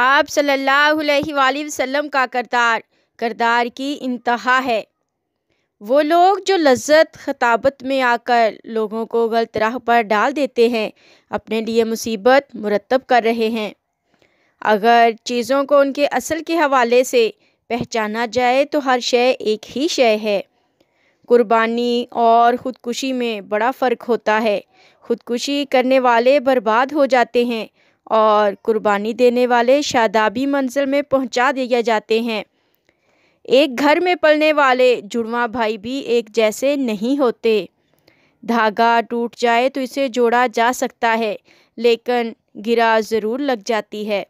आप सल्लल्लाहु अलैहि वसल्लम का करदार करदार की इंतहा है वो लोग जो लज्जत खताबत में आकर लोगों को गलत राह पर डाल देते हैं अपने लिए मुसीबत मुरतब कर रहे हैं अगर चीज़ों को उनके असल के हवाले से पहचाना जाए तो हर शय एक ही शय है कुर्बानी और ख़ुदकुशी में बड़ा फ़र्क होता है ख़ुदकुशी करने वाले बर्बाद हो जाते हैं और कुर्बानी देने वाले शादाबी मंजिल में पहुंचा दिया जाते हैं एक घर में पलने वाले जुड़वा भाई भी एक जैसे नहीं होते धागा टूट जाए तो इसे जोड़ा जा सकता है लेकिन गिरा ज़रूर लग जाती है